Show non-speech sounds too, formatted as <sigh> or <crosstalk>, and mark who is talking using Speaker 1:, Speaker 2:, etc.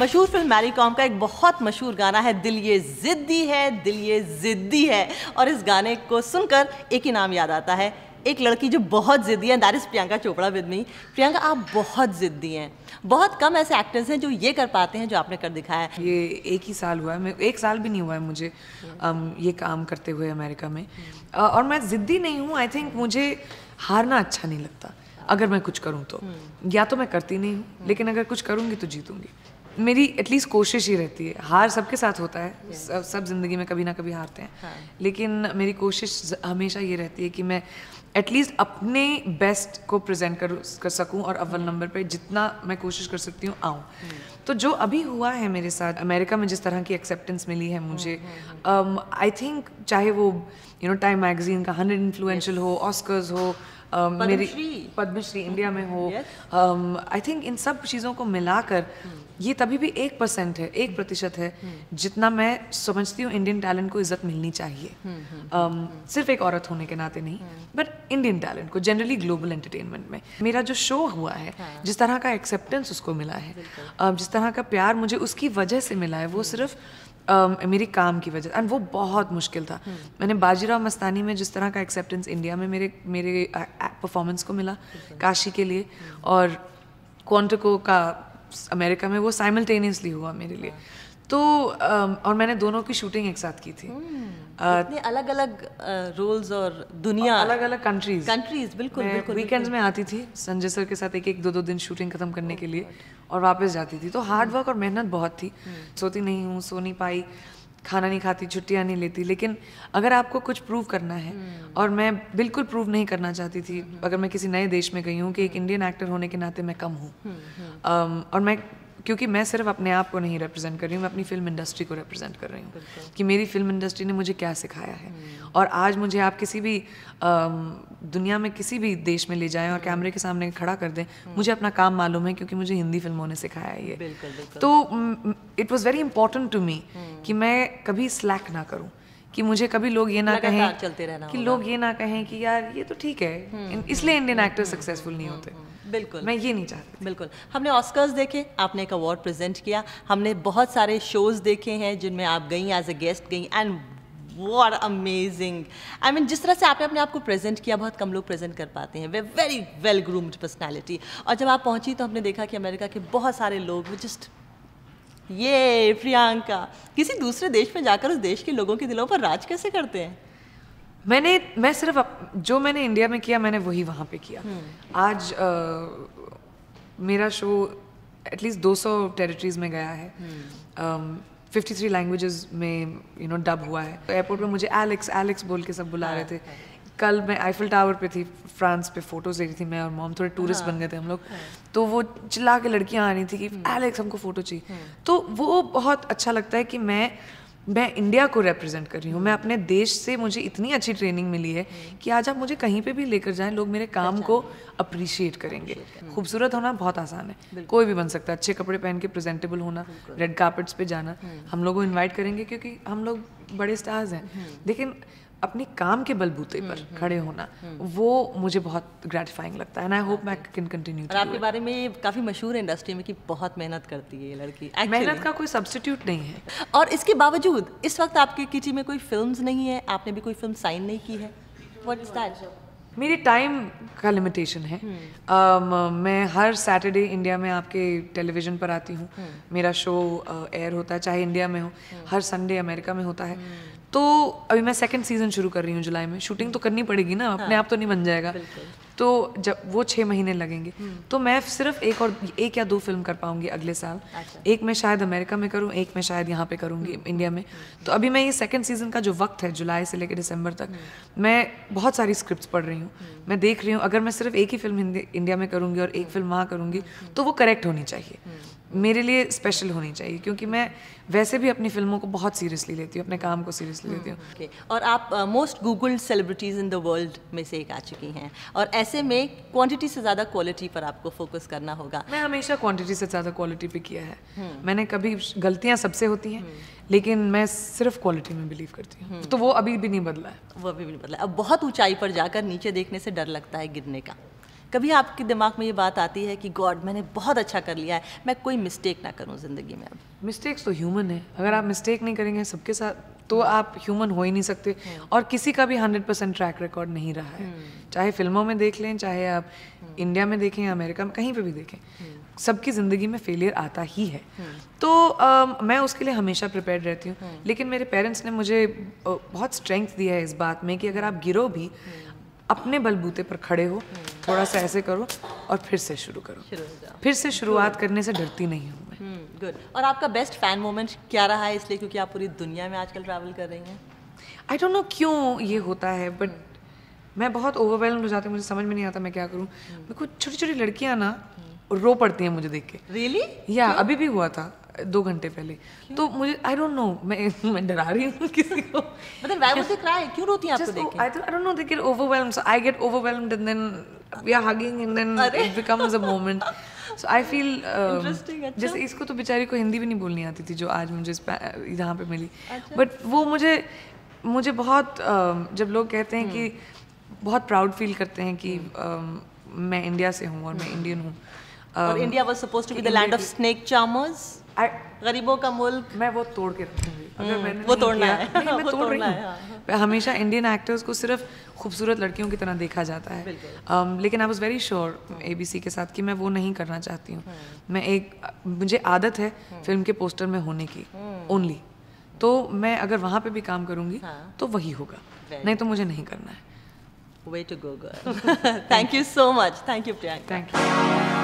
Speaker 1: मशहूर film Mary com का एक बहुत मशहूर गाना है दिल ये ज़िद्दी है दिल ये ज़िद्दी है और इस गाने को सुनकर एक ही नाम याद आता है एक लड़की जो बहुत ज़िद्दी है that is Priyanka Chopra with me Priyanka आप बहुत
Speaker 2: ज़िद्दी हैं बहुत कम ऐसे एक्टर्स हैं जो ये कर पाते हैं जो आपने कर दिखाया है ये एक ही साल हुआ है मैं एक साल भी नहीं हुआ है मुझे um, ये काम करते हुए अमेरिका में uh, और मैं ज़िद्दी नहीं हूँ आई थिंक मुझे हारना अच्छा नहीं लगता अगर मैं कुछ करूँ तो या तो मैं करती नहीं हूँ लेकिन अगर कुछ करूँगी तो जीतूंगी मेरी एटलीस्ट कोशिश ही रहती है हार सबके साथ होता है yes. सब, सब ज़िंदगी में कभी ना कभी हारते हैं हाँ. लेकिन मेरी कोशिश हमेशा ये रहती है कि मैं एटलीस्ट अपने बेस्ट को प्रेजेंट कर कर सकूं और अव्वल नंबर hmm. पे जितना मैं कोशिश कर सकती हूँ आऊँ hmm. तो जो अभी हुआ है मेरे साथ अमेरिका में जिस तरह की एक्सेप्टेंस मिली है मुझे आई hmm, थिंक um, चाहे वो यू नो टाइम मैगजीन का हंड्रेड इन्फ्लुएंशियल हो ऑस्कर्स हो Um, मेरी पद्मश्री इंडिया में हो आई थिंक um, इन सब चीज़ों को मिलाकर hmm. ये तभी भी एक परसेंट है एक प्रतिशत है hmm. Hmm. जितना मैं समझती हूँ इंडियन टैलेंट को इज्जत मिलनी चाहिए um, सिर्फ एक औरत होने के नाते नहीं बट इंडियन टैलेंट को जनरली ग्लोबल एंटरटेनमेंट में मेरा जो शो हुआ है जिस तरह का एक्सेप्टेंस उसको मिला है जिस तरह का प्यार मुझे उसकी वजह से मिला है वो सिर्फ uh, मेरे काम की वजह एंड वो बहुत मुश्किल था hmm. मैंने बाजीराव मस्तानी में जिस तरह का एक्सेप्टेंस इंडिया में मेरे मेरे परफॉर्मेंस को मिला काशी के लिए hmm. और क्वान्टको का अमेरिका में वो साइमल्टेनियसली हुआ मेरे लिए yeah. हाँ। तो और मैंने दोनों की शूटिंग एक साथ की थी हम्म, इतने अलग अलग रोल्स और दुनिया अलग अलग कंट्रीज कंट्रीज बिल्कुल बिल्कुल वीकेंड्स में आती थी संजय सर के साथ एक एक दो दो दिन शूटिंग खत्म करने oh के लिए और वापस जाती थी तो हार्ड हम्म। वर्क और मेहनत बहुत थी हम्म। सोती नहीं हूँ सो नहीं पाई खाना नहीं खाती छुट्टियाँ नहीं लेती लेकिन अगर आपको कुछ प्रूव करना है और मैं बिल्कुल प्रूव नहीं करना चाहती थी अगर मैं किसी नए देश में गई हूँ कि एक इंडियन एक्टर होने के नाते मैं कम हूँ और मैं क्योंकि मैं सिर्फ अपने आप को नहीं रिप्रेजेंट कर रही हूँ मैं अपनी फिल्म इंडस्ट्री को रिप्रेजेंट कर रही हूँ कि मेरी फिल्म इंडस्ट्री ने मुझे क्या सिखाया है हम्म। और आज मुझे आप किसी भी दुनिया में किसी भी देश में ले जाएं और हम्म। कैमरे के सामने खड़ा कर दें हम्म। मुझे अपना काम मालूम है क्योंकि मुझे हिंदी फिल्मों ने सिखाया है ये तो it was very important to me कि मैं कभी स्लैक ना करूँ कि मुझे कभी लोग ये ना कहें चलते रहना कि लोग ये ना कहें कि यार ये तो ठीक है हम्म, हम्म, इसलिए इंडियन एक्टर सक्सेसफुल नहीं हम्म, होते बिल्कुल मैं ये नहीं चाहती
Speaker 1: बिल्कुल हमने ऑस्कर्स देखे आपने एक अवार्ड प्रेजेंट किया हमने बहुत सारे शोज़ देखे हैं जिनमें आप गई एज अ गेस्ट गई एंड वो अमेजिंग आई मीन जिस तरह से आपने अपने आप को प्रेजेंट किया बहुत कम लोग प्रेजेंट कर पाते हैं वे वेरी वेल ग्रूम्ड पर्सनैलिटी और जब आप पहुंची तो हमने देखा कि अमेरिका के बहुत सारे लोग जस्ट ये प्रियंका किसी
Speaker 2: दूसरे देश में जाकर उस देश के लोगों के दिलों पर राज कैसे करते हैं मैंने मैं सिर्फ अप, जो मैंने इंडिया में किया मैंने वही वहाँ पे किया हम्म। आज आ, मेरा शो एटलीस्ट 200 टेरिटरीज में गया है फिफ्टी थ्री लैंग्वेजेज में यू नो डब हुआ है एयरपोर्ट पर मुझे एलेक्स एलेक्स बोल के सब बुला हाँ, रहे थे हाँ। कल मैं आईफिल टावर पे थी फ्रांस पे फोटोज ले रही थी मैं और मॉम थोड़े टूरिस्ट हाँ, बन गए थे हम लोग हाँ, तो वो चिल्ला के लड़कियां आ रही थी कि एलेक्स हम्म। हमको फोटो चाहिए हम्म। तो वो बहुत अच्छा लगता है कि मैं मैं इंडिया को रिप्रेजेंट कर रही हूँ मैं हम्म। अपने देश से मुझे इतनी अच्छी ट्रेनिंग मिली है कि आज आप मुझे कहीं पे भी लेकर जाएं लोग मेरे काम अच्छा। को अप्रिशिएट करेंगे खूबसूरत होना बहुत आसान है कोई भी बन सकता है अच्छे कपड़े पहन के प्रेजेंटेबल होना रेड कार्पेट्स पे जाना हम लोग को इन्वाइट करेंगे क्योंकि हम लोग बड़े स्टार्स हैं लेकिन अपने काम के बलबूते पर हम्म, हम्म, खड़े होना हम्म, वो मुझे बहुत ग्रेटिफाइंग लगता है एंड आई होप मैं कैन कंटिन्यू और आपके
Speaker 1: बारे में काफ़ी मशहूर है इंडस्ट्री में कि बहुत मेहनत करती है ये लड़की मेहनत का कोई
Speaker 2: सब्सटीट्यूट नहीं है
Speaker 1: और इसके बावजूद इस वक्त आपके किची में कोई फिल्म नहीं है आपने भी कोई फिल्म साइन नहीं की है व्हाट्स
Speaker 2: मेरी टाइम का लिमिटेशन है um, मैं हर सैटरडे इंडिया में आपके टेलीविज़न पर आती हूँ मेरा शो एयर uh, होता है चाहे इंडिया में हो हर संडे अमेरिका में होता है तो अभी मैं सेकेंड सीज़न शुरू कर रही हूँ जुलाई में शूटिंग तो करनी पड़ेगी ना अपने हाँ। आप तो नहीं बन जाएगा तो जब वो छः महीने लगेंगे हम्म। तो मैं सिर्फ एक और एक या दो फिल्म कर पाऊंगी अगले साल अच्छा। एक मैं शायद अमेरिका में करूँ एक मैं शायद यहाँ पे करूँगी इंडिया हम्म। में तो अभी मैं ये सेकंड सीज़न का जो वक्त है जुलाई से लेकर दिसंबर तक हम्म। मैं बहुत सारी स्क्रिप्ट पढ़ रही हूँ मैं देख रही हूँ अगर मैं सिर्फ एक ही फिल्म इंडिया में करूँगी और एक फिल्म वहाँ करूँगी तो वो करेक्ट होनी चाहिए मेरे लिए स्पेशल होनी चाहिए क्योंकि मैं वैसे भी अपनी फिल्मों को बहुत सीरियसली लेती हूँ अपने काम को सीरियसली लेती हूँ hmm,
Speaker 1: okay. और आप most Google celebrities in the world में से एक आ चुकी हैं और ऐसे में क्वांटिटी से ज़्यादा क्वालिटी पर आपको फोकस करना होगा
Speaker 2: मैं हमेशा क्वांटिटी से ज़्यादा क्वालिटी पे किया है hmm. मैंने कभी गलतियाँ सबसे होती हैं hmm. लेकिन मैं सिर्फ क्वालिटी में बिलीव करती हूँ hmm. तो वो अभी भी नहीं बदला है वो अभी भी नहीं बदला अब बहुत ऊँचाई
Speaker 1: पर जाकर नीचे देखने से डर लगता है गिरने का कभी आपके दिमाग में ये बात आती है कि गॉड मैंने बहुत अच्छा कर लिया है मैं कोई मिस्टेक ना करूँ ज़िंदगी में अब
Speaker 2: मिस्टेक्स तो ह्यूमन है अगर आप मिस्टेक नहीं करेंगे सबके साथ तो hmm. आप ह्यूमन हो ही नहीं सकते hmm. और किसी का भी हंड्रेड परसेंट ट्रैक रिकॉर्ड नहीं रहा है hmm. चाहे फिल्मों में देख लें चाहे आप इंडिया में देखें अमेरिका में कहीं पर भी देखें सबकी ज़िंदगी में फेलियर आता ही है तो आ, मैं उसके लिए हमेशा प्रिपेयर रहती हूँ लेकिन मेरे पेरेंट्स ने मुझे बहुत स्ट्रेंथ दिया है इस बात में कि अगर आप गिरो भी अपने बलबूते पर खड़े हो थोड़ा सा ऐसे करो और फिर से शुरू करो फिर से शुरुआत करने से डरती नहीं हूँ
Speaker 1: मैं गुड हम्म, और आपका बेस्ट फैन मोमेंट क्या रहा है इसलिए क्योंकि आप पूरी दुनिया में आजकल ट्रैवल कर रही हैं
Speaker 2: आई डोंट नो क्यों ये होता है बट मैं बहुत ओवरवेलम हो जाती हूँ मुझे समझ में नहीं आता मैं क्या करूँ हम्म। मेरे को छोटी छोटी लड़कियाँ ना रो पड़ती हैं मुझे देख के रियली या अभी भी हुआ था दो घंटे पहले तो मुझे आई डोंट नो मैं <laughs> मैं डरा रही हूँ <laughs> किसी को मतलब वाई वाज दे क्राई क्यों रोती हैं आप तो देख के I don't know they get overwhelmed so I get overwhelmed and then we are hugging and then it becomes a moment so I feel जैसे इसको तो बेचारी को हिंदी भी नहीं बोलनी आती थी जो आज मुझे यहाँ पे मिली बट अच्छा। वो मुझे मुझे बहुत um, जब लोग कहते हैं कि हम्म। बहुत प्राउड फील करते हैं कि हम्म। um, मैं इंडिया से हूँ और मैं इंडियन हम्म। हूँ और India was supposed to be the land of snake charmers
Speaker 1: गरीबों का मुल्क मैं वो तोड़ के रखूंगी
Speaker 2: हम्म, वो तोड़ना है मैं <laughs> तोड़ रही हूँ हाँ। हमेशा इंडियन एक्टर्स को सिर्फ खूबसूरत लड़कियों की तरह देखा जाता है um, लेकिन आई वॉज वेरी श्योर ए के साथ कि मैं वो नहीं करना चाहती हूँ हम्म। मैं एक मुझे आदत है हम्म। फिल्म के पोस्टर में होने की ओनली तो मैं अगर वहाँ पे भी काम करूँगी हाँ। तो वही होगा नहीं तो मुझे नहीं करना है
Speaker 1: way to go girl thank you so much thank you Priyanka. Thank you.